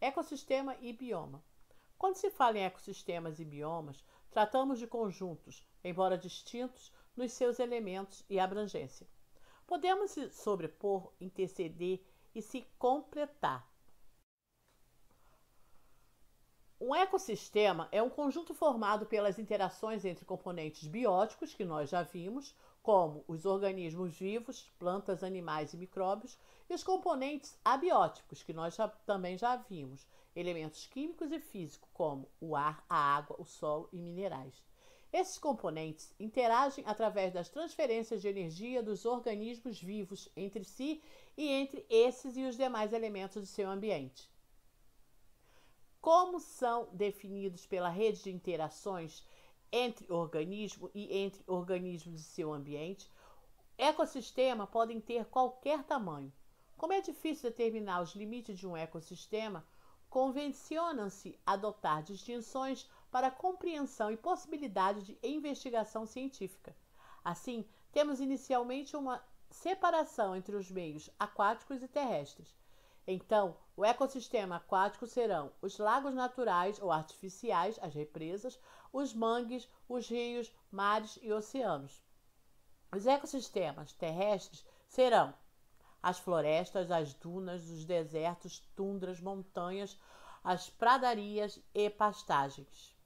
Ecossistema e bioma. Quando se fala em ecossistemas e biomas, tratamos de conjuntos, embora distintos, nos seus elementos e abrangência. Podemos se sobrepor, interceder e se completar. Um ecossistema é um conjunto formado pelas interações entre componentes bióticos, que nós já vimos, como os organismos vivos, plantas, animais e micróbios, e os componentes abióticos, que nós já, também já vimos, elementos químicos e físicos, como o ar, a água, o solo e minerais. Esses componentes interagem através das transferências de energia dos organismos vivos entre si e entre esses e os demais elementos do seu ambiente. Como são definidos pela rede de interações entre organismo e entre organismos e seu ambiente, ecossistema podem ter qualquer tamanho. Como é difícil determinar os limites de um ecossistema, convencionam-se adotar distinções para compreensão e possibilidade de investigação científica. Assim, temos inicialmente uma separação entre os meios aquáticos e terrestres. Então, o ecossistema aquático serão os lagos naturais ou artificiais, as represas, os mangues, os rios, mares e oceanos. Os ecossistemas terrestres serão as florestas, as dunas, os desertos, tundras, montanhas, as pradarias e pastagens.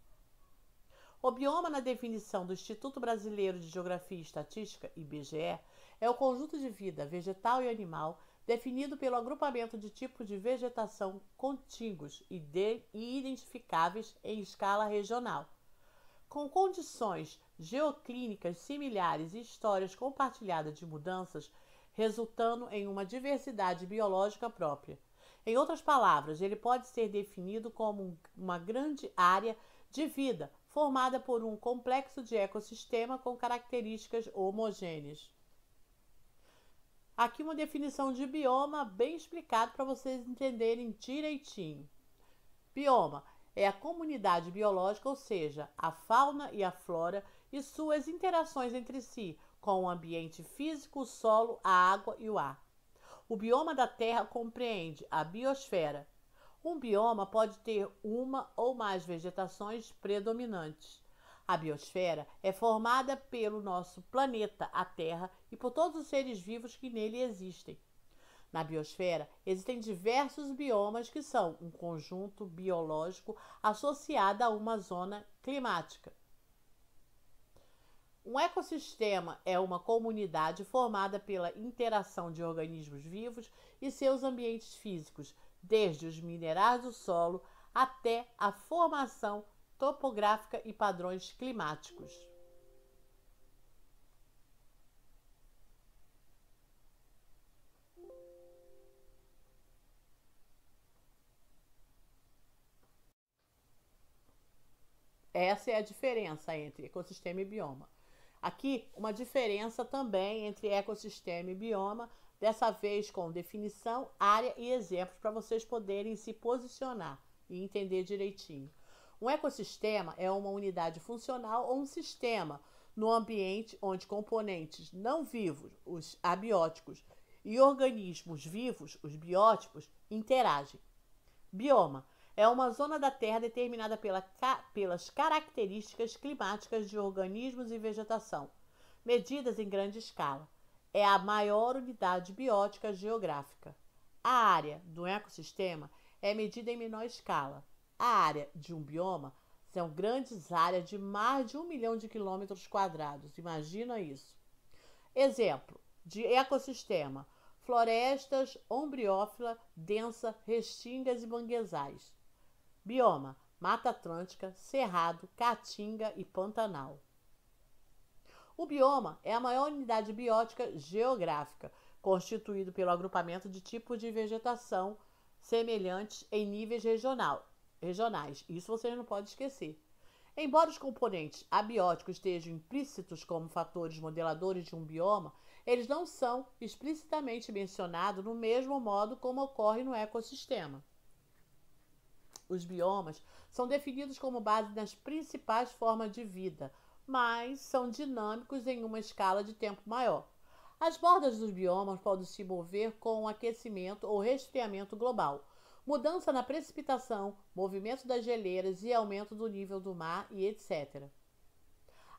O bioma, na definição do Instituto Brasileiro de Geografia e Estatística, IBGE, é o conjunto de vida vegetal e animal definido pelo agrupamento de tipos de vegetação contíguos e, de, e identificáveis em escala regional. Com condições geoclínicas similares e histórias compartilhadas de mudanças, resultando em uma diversidade biológica própria. Em outras palavras, ele pode ser definido como uma grande área de vida formada por um complexo de ecossistema com características homogêneas. Aqui uma definição de bioma bem explicado para vocês entenderem direitinho. Bioma é a comunidade biológica, ou seja, a fauna e a flora e suas interações entre si, com o ambiente físico, o solo, a água e o ar. O bioma da Terra compreende a biosfera. Um bioma pode ter uma ou mais vegetações predominantes. A biosfera é formada pelo nosso planeta, a Terra, e por todos os seres vivos que nele existem. Na biosfera existem diversos biomas que são um conjunto biológico associado a uma zona climática. Um ecossistema é uma comunidade formada pela interação de organismos vivos e seus ambientes físicos, desde os minerais do solo até a formação topográfica e padrões climáticos. Essa é a diferença entre ecossistema e bioma. Aqui, uma diferença também entre ecossistema e bioma, dessa vez com definição, área e exemplos para vocês poderem se posicionar e entender direitinho. Um ecossistema é uma unidade funcional ou um sistema no ambiente onde componentes não vivos, os abióticos, e organismos vivos, os bióticos, interagem. Bioma é uma zona da Terra determinada pela, pelas características climáticas de organismos e vegetação, medidas em grande escala. É a maior unidade biótica geográfica. A área do ecossistema é medida em menor escala. A área de um bioma são grandes áreas de mais de um milhão de quilômetros quadrados. Imagina isso. Exemplo de ecossistema: florestas, ombriófila, densa, restingas e manguezais. Bioma: Mata Atlântica, Cerrado, Caatinga e Pantanal. O bioma é a maior unidade biótica geográfica, constituído pelo agrupamento de tipos de vegetação semelhantes em níveis regional regionais. Isso você não pode esquecer. Embora os componentes abióticos estejam implícitos como fatores modeladores de um bioma, eles não são explicitamente mencionados no mesmo modo como ocorre no ecossistema. Os biomas são definidos como base nas principais formas de vida, mas são dinâmicos em uma escala de tempo maior. As bordas dos biomas podem se mover com o aquecimento ou resfriamento global mudança na precipitação, movimento das geleiras e aumento do nível do mar e etc.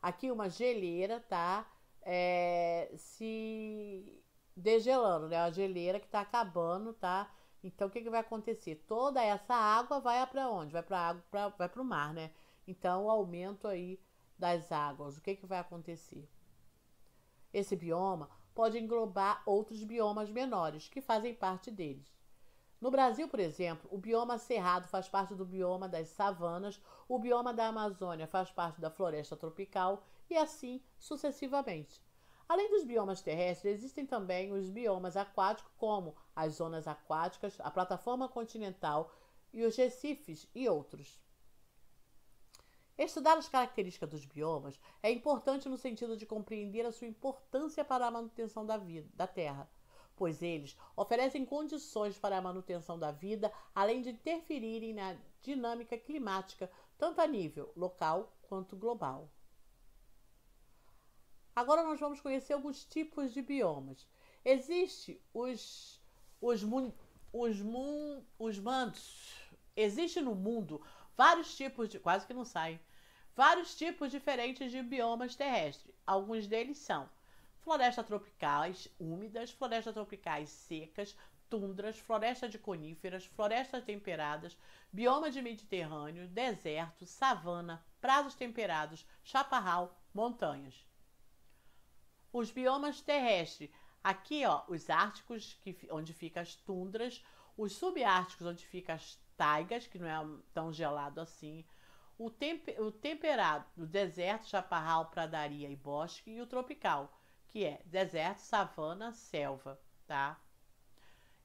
Aqui uma geleira está é, se degelando, né? A geleira que está acabando, tá? Então o que, que vai acontecer? Toda essa água vai para onde? Vai para água, pra, vai para o mar, né? Então o aumento aí das águas, o que, que vai acontecer? Esse bioma pode englobar outros biomas menores que fazem parte deles. No Brasil, por exemplo, o bioma cerrado faz parte do bioma das savanas, o bioma da Amazônia faz parte da floresta tropical e assim sucessivamente. Além dos biomas terrestres, existem também os biomas aquáticos, como as zonas aquáticas, a plataforma continental e os recifes e outros. Estudar as características dos biomas é importante no sentido de compreender a sua importância para a manutenção da vida da Terra pois eles oferecem condições para a manutenção da vida, além de interferirem na dinâmica climática, tanto a nível local quanto global. Agora nós vamos conhecer alguns tipos de biomas. Existem os os os, mun, os mantos. Existe no mundo vários tipos de, quase que não saem vários tipos diferentes de biomas terrestres. Alguns deles são Florestas tropicais úmidas, florestas tropicais secas, tundras, floresta de coníferas, florestas temperadas, bioma de Mediterrâneo, deserto, savana, prados temperados, chaparral, montanhas. Os biomas terrestres, aqui ó, os árticos, que, onde ficam as tundras, os subárticos, onde ficam as taigas, que não é tão gelado assim, o, temp o temperado, o deserto, chaparral, pradaria e bosque, e o tropical, que é deserto, savana, selva, tá?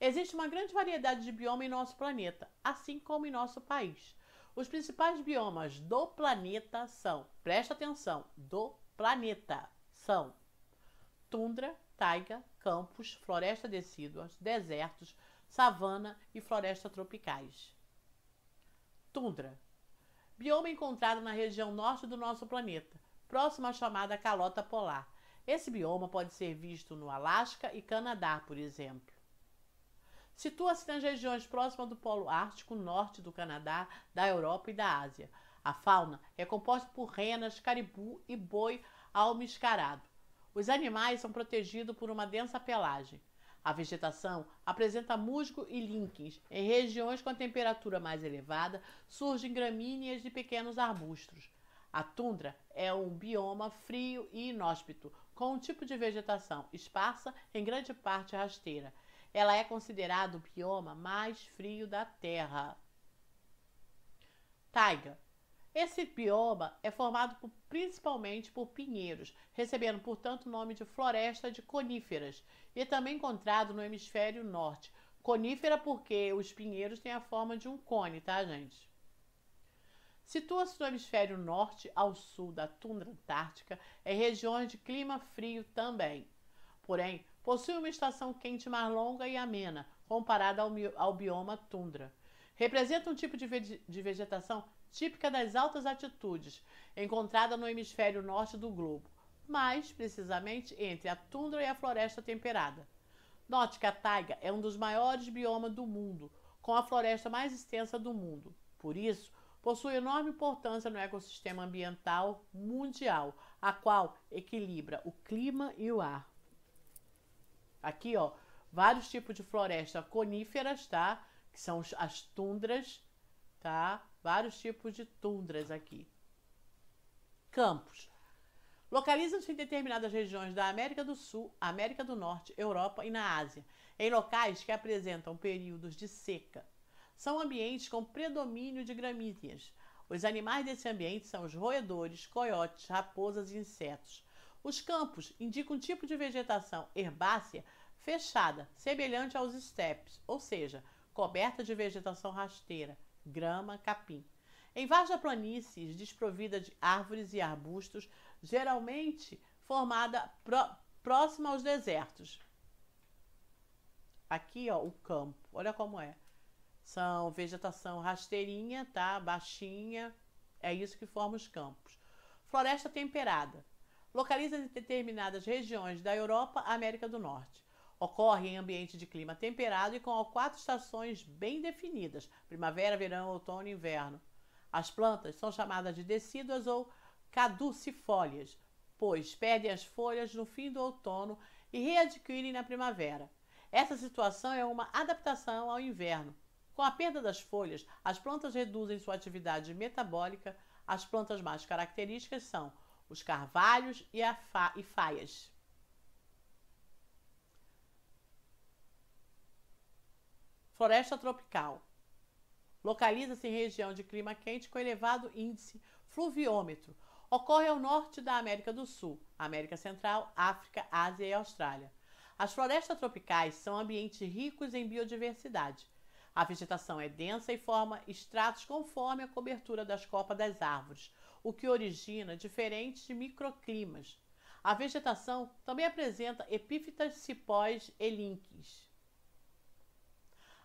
Existe uma grande variedade de bioma em nosso planeta, assim como em nosso país. Os principais biomas do planeta são, presta atenção, do planeta são tundra, taiga, campos, floresta decíduas, desertos, savana e floresta tropicais. Tundra. Bioma encontrado na região norte do nosso planeta, próximo à chamada calota polar esse bioma pode ser visto no Alasca e Canadá, por exemplo. Situa-se nas regiões próximas do Polo Ártico Norte do Canadá, da Europa e da Ásia. A fauna é composta por renas, caribu e boi almiscarado. Os animais são protegidos por uma densa pelagem. A vegetação apresenta musgo e líquens. Em regiões com a temperatura mais elevada, surgem gramíneas e pequenos arbustos. A tundra é um bioma frio e inóspito, com um tipo de vegetação esparsa, em grande parte rasteira. Ela é considerado o bioma mais frio da Terra. Taiga. Esse bioma é formado por, principalmente por pinheiros, recebendo, portanto, o nome de floresta de coníferas, e é também encontrado no hemisfério norte. Conífera porque os pinheiros têm a forma de um cone, tá, gente? Situa-se no hemisfério norte ao sul da tundra antártica, em é regiões de clima frio também. Porém, possui uma estação quente mais longa e amena, comparada ao, ao bioma tundra. Representa um tipo de, ve de vegetação típica das altas altitudes, encontrada no hemisfério norte do globo, mais precisamente entre a tundra e a floresta temperada. Note que a taiga é um dos maiores biomas do mundo, com a floresta mais extensa do mundo. Por isso, possui enorme importância no ecossistema ambiental mundial, a qual equilibra o clima e o ar. Aqui, ó, vários tipos de floresta coníferas, tá? Que são as tundras, tá? Vários tipos de tundras aqui. Campos. Localizam-se em determinadas regiões da América do Sul, América do Norte, Europa e na Ásia, em locais que apresentam períodos de seca são ambientes com predomínio de gramíneas. Os animais desse ambiente são os roedores, coiotes, raposas e insetos. Os campos indicam um tipo de vegetação herbácea fechada, semelhante aos estepes, ou seja, coberta de vegetação rasteira, grama, capim. Em vasta planícies desprovida de árvores e arbustos, geralmente formada próxima aos desertos. Aqui, ó, o campo. Olha como é. São vegetação rasteirinha, tá? Baixinha. É isso que forma os campos. Floresta temperada. Localiza em determinadas regiões da Europa à América do Norte. Ocorre em ambiente de clima temperado e com quatro estações bem definidas: primavera, verão, outono e inverno. As plantas são chamadas de decíduas ou caducifólias, pois perdem as folhas no fim do outono e readquirem na primavera. Essa situação é uma adaptação ao inverno, com a perda das folhas, as plantas reduzem sua atividade metabólica. As plantas mais características são os carvalhos e, a fa e faias. Floresta tropical. Localiza-se em região de clima quente com elevado índice fluviômetro. Ocorre ao norte da América do Sul, América Central, África, Ásia e Austrália. As florestas tropicais são ambientes ricos em biodiversidade. A vegetação é densa e forma estratos conforme a cobertura das copas das árvores, o que origina diferentes microclimas. A vegetação também apresenta epífitas, cipós e linques.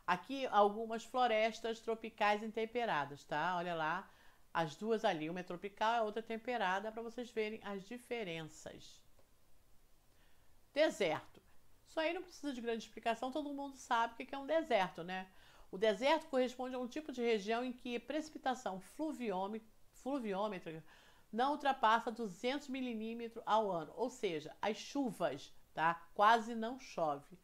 Aqui algumas florestas tropicais intemperadas, tá? Olha lá, as duas ali, uma é tropical e a outra é temperada, para vocês verem as diferenças. Deserto. Isso aí não precisa de grande explicação, todo mundo sabe o que é um deserto, né? O deserto corresponde a um tipo de região em que precipitação fluviômetrica não ultrapassa 200 milímetros ao ano, ou seja, as chuvas, tá? Quase não chove.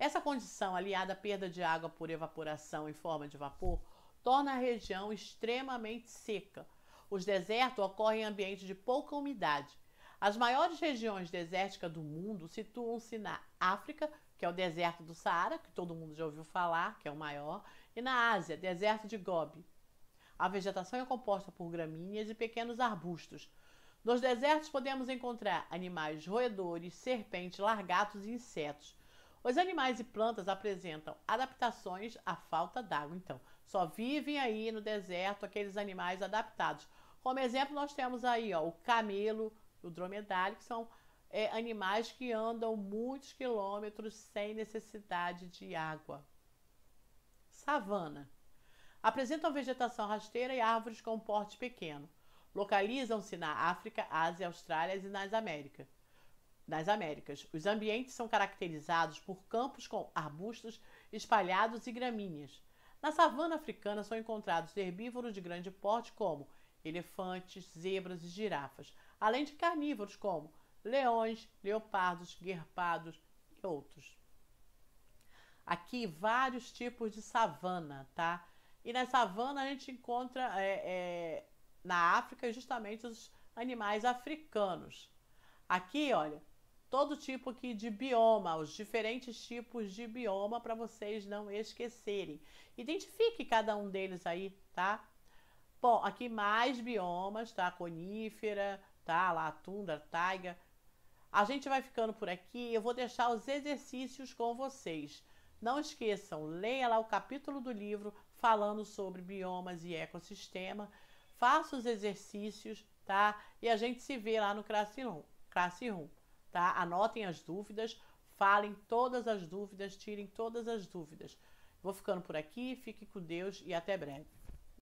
Essa condição, aliada à perda de água por evaporação em forma de vapor, torna a região extremamente seca. Os desertos ocorrem em ambientes de pouca umidade. As maiores regiões desérticas do mundo situam-se na África que é o deserto do Saara, que todo mundo já ouviu falar, que é o maior, e na Ásia, deserto de Gobi. A vegetação é composta por gramíneas e pequenos arbustos. Nos desertos podemos encontrar animais roedores, serpentes, largatos e insetos. Os animais e plantas apresentam adaptações à falta d'água, então só vivem aí no deserto aqueles animais adaptados. Como exemplo, nós temos aí ó, o camelo, o dromedário, que são é, animais que andam muitos quilômetros sem necessidade de água. Savana. Apresentam vegetação rasteira e árvores com porte pequeno. Localizam-se na África, Ásia, Austrália e nas Américas. Nas Américas, os ambientes são caracterizados por campos com arbustos espalhados e gramíneas. Na savana africana são encontrados herbívoros de grande porte como elefantes, zebras e girafas, além de carnívoros como leões, leopardos, guerpados e outros. Aqui vários tipos de savana, tá? E na savana a gente encontra é, é, na África justamente os animais africanos. Aqui, olha, todo tipo aqui de bioma, os diferentes tipos de bioma para vocês não esquecerem. Identifique cada um deles aí, tá? Bom, aqui mais biomas, tá? Conífera, tá? Lá, tundra, taiga. A gente vai ficando por aqui. Eu vou deixar os exercícios com vocês. Não esqueçam, leia lá o capítulo do livro falando sobre biomas e ecossistema. Faça os exercícios, tá? E a gente se vê lá no Classroom, Classroom tá? Anotem as dúvidas, falem todas as dúvidas, tirem todas as dúvidas. Vou ficando por aqui, fique com Deus e até breve.